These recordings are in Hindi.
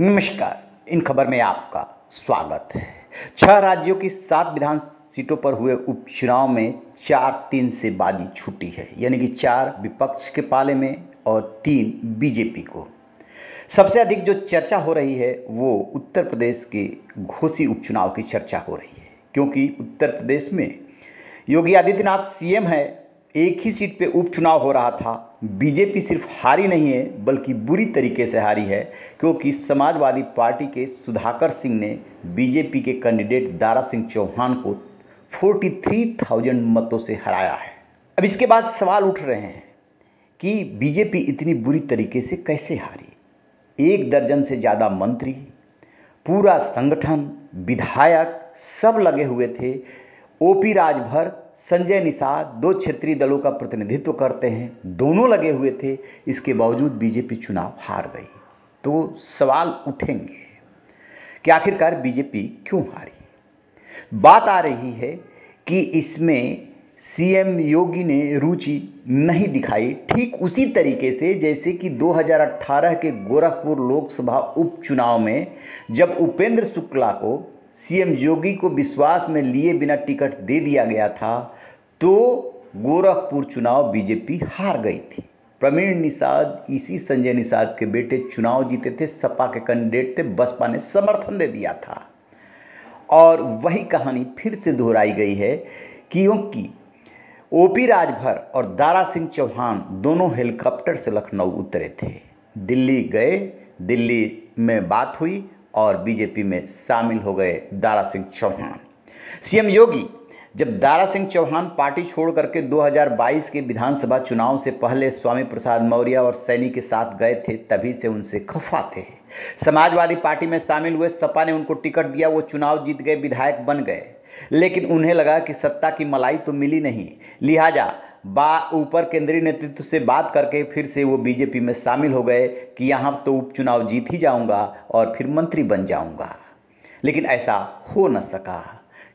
नमस्कार इन खबर में आपका स्वागत है छह राज्यों की सात विधान सीटों पर हुए उपचुनाव में चार तीन से बाजी छूटी है यानी कि चार विपक्ष के पाले में और तीन बीजेपी को सबसे अधिक जो चर्चा हो रही है वो उत्तर प्रदेश के घोसी उपचुनाव की चर्चा हो रही है क्योंकि उत्तर प्रदेश में योगी आदित्यनाथ सीएम है एक ही सीट पे उपचुनाव हो रहा था बीजेपी सिर्फ हारी नहीं है बल्कि बुरी तरीके से हारी है क्योंकि समाजवादी पार्टी के सुधाकर सिंह ने बीजेपी के कैंडिडेट दारा सिंह चौहान को 43,000 मतों से हराया है अब इसके बाद सवाल उठ रहे हैं कि बीजेपी इतनी बुरी तरीके से कैसे हारी एक दर्जन से ज़्यादा मंत्री पूरा संगठन विधायक सब लगे हुए थे ओपी राजभर संजय निषाद दो क्षेत्रीय दलों का प्रतिनिधित्व करते हैं दोनों लगे हुए थे इसके बावजूद बीजेपी चुनाव हार गई तो सवाल उठेंगे कि आखिरकार बीजेपी क्यों हारी बात आ रही है कि इसमें सीएम योगी ने रुचि नहीं दिखाई ठीक उसी तरीके से जैसे कि 2018 के गोरखपुर लोकसभा उपचुनाव में जब उपेंद्र शुक्ला को सीएम योगी को विश्वास में लिए बिना टिकट दे दिया गया था तो गोरखपुर चुनाव बीजेपी हार गई थी प्रवीण निषाद इसी संजय निषाद के बेटे चुनाव जीते थे सपा के कैंडिडेट थे बसपा ने समर्थन दे दिया था और वही कहानी फिर से दोहराई गई है क्योंकि ओपी राजभर और दारा सिंह चौहान दोनों हेलीकॉप्टर से लखनऊ उतरे थे दिल्ली गए दिल्ली में बात हुई और बीजेपी में शामिल हो गए दारा सिंह चौहान सीएम योगी जब दारा सिंह चौहान पार्टी छोड़ करके 2022 के विधानसभा चुनाव से पहले स्वामी प्रसाद मौर्य और सैनी के साथ गए थे तभी से उनसे खफा थे समाजवादी पार्टी में शामिल हुए सपा ने उनको टिकट दिया वो चुनाव जीत गए विधायक बन गए लेकिन उन्हें लगा कि सत्ता की मलाई तो मिली नहीं लिहाजा बा ऊपर केंद्रीय नेतृत्व से बात करके फिर से वो बीजेपी में शामिल हो गए कि यहाँ तो उपचुनाव जीत ही जाऊँगा और फिर मंत्री बन जाऊँगा लेकिन ऐसा हो न सका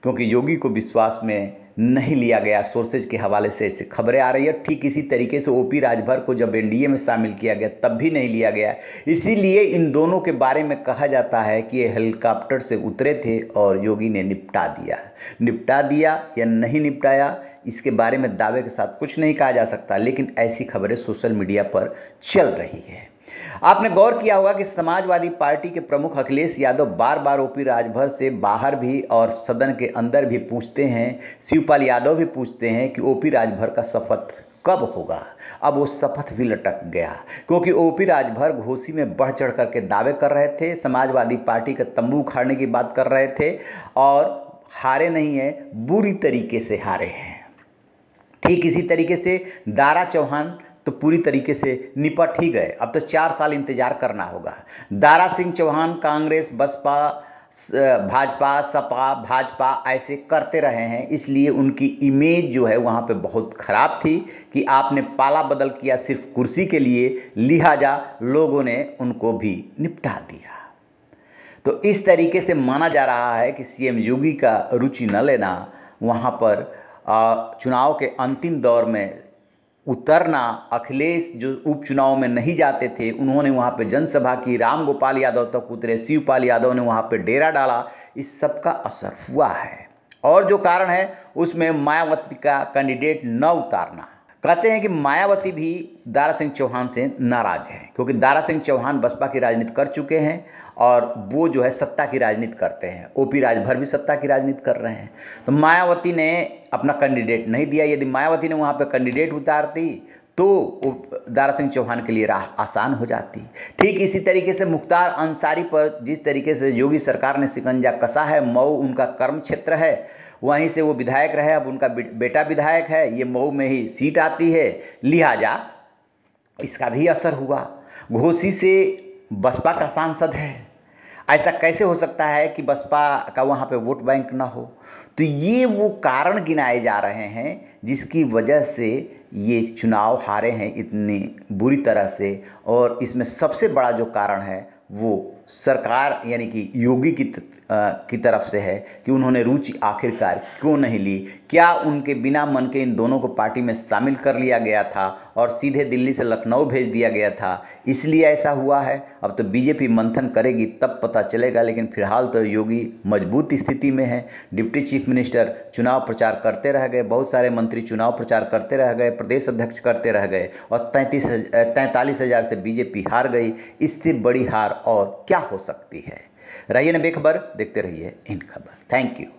क्योंकि योगी को विश्वास में नहीं लिया गया सोर्सेज के हवाले से ऐसी खबरें आ रही है ठीक इसी तरीके से ओपी राजभर को जब एनडीए में शामिल किया गया तब भी नहीं लिया गया इसीलिए इन दोनों के बारे में कहा जाता है कि ये हेलीकॉप्टर से उतरे थे और योगी ने निपटा दिया निपटा दिया या नहीं निपटाया इसके बारे में दावे के साथ कुछ नहीं कहा जा सकता लेकिन ऐसी खबरें सोशल मीडिया पर चल रही है आपने गौर किया होगा कि समाजवादी पार्टी के प्रमुख अखिलेश यादव बार बार ओपी राजभर से बाहर भी और सदन के अंदर भी पूछते हैं शिवपाल यादव भी पूछते हैं कि ओपी राजभर का शपथ कब होगा अब वो शपथ भी लटक गया क्योंकि ओपी राजभर घोसी में बढ़ चढ़ करके दावे कर रहे थे समाजवादी पार्टी का तंबू उखाड़ने की बात कर रहे थे और हारे नहीं हैं बुरी तरीके से हारे हैं ठीक इसी तरीके से दारा चौहान तो पूरी तरीके से निपट ही गए अब तो चार साल इंतजार करना होगा दारा सिंह चौहान कांग्रेस बसपा भाजपा सपा भाजपा ऐसे करते रहे हैं इसलिए उनकी इमेज जो है वहाँ पे बहुत ख़राब थी कि आपने पाला बदल किया सिर्फ कुर्सी के लिए लिहाजा लोगों ने उनको भी निपटा दिया तो इस तरीके से माना जा रहा है कि सीएम योगी का रुचि न लेना वहाँ पर चुनाव के अंतिम दौर में उतरना अखिलेश जो उपचुनाव में नहीं जाते थे उन्होंने वहाँ पे जनसभा की राम गोपाल यादव तक तो उतरे शिवपाल यादव ने वहाँ पे डेरा डाला इस सब का असर हुआ है और जो कारण है उसमें मायावती का कैंडिडेट न उतारना कहते हैं कि मायावती भी दारा सिंह चौहान से नाराज़ हैं क्योंकि दारा सिंह चौहान बसपा की राजनीति कर चुके हैं और वो जो है सत्ता की राजनीति करते हैं ओपी राजभर भी सत्ता की राजनीति कर रहे हैं तो मायावती ने अपना कैंडिडेट नहीं दिया यदि मायावती ने वहाँ पर कैंडिडेट उतारती तो दारा सिंह चौहान के लिए राह आसान हो जाती ठीक इसी तरीके से मुख्तार अंसारी पर जिस तरीके से योगी सरकार ने सिकंजा कसा है मऊ उनका कर्म क्षेत्र है वहीं से वो विधायक रहे अब उनका बेटा विधायक है ये मऊ में ही सीट आती है लिहाजा इसका भी असर हुआ घोसी से बसपा का सांसद है ऐसा कैसे हो सकता है कि बसपा का वहाँ पे वोट बैंक ना हो तो ये वो कारण गिनाए जा रहे हैं जिसकी वजह से ये चुनाव हारे हैं इतनी बुरी तरह से और इसमें सबसे बड़ा जो कारण है वो सरकार यानी कि योगी की की तरफ से है कि उन्होंने रुचि आखिरकार क्यों नहीं ली क्या उनके बिना मन के इन दोनों को पार्टी में शामिल कर लिया गया था और सीधे दिल्ली से लखनऊ भेज दिया गया था इसलिए ऐसा हुआ है अब तो बीजेपी मंथन करेगी तब पता चलेगा लेकिन फिलहाल तो योगी मजबूत स्थिति में है डिप्टी चीफ मिनिस्टर चुनाव प्रचार करते रह गए बहुत सारे मंत्री चुनाव प्रचार करते रह गए प्रदेश अध्यक्ष करते रह गए और तैंतीस तैंतालीस हज़ार से बीजेपी हार गई इससे बड़ी हार और क्या हो सकती है रहिए न बेखबर देखते रहिए इन खबर थैंक यू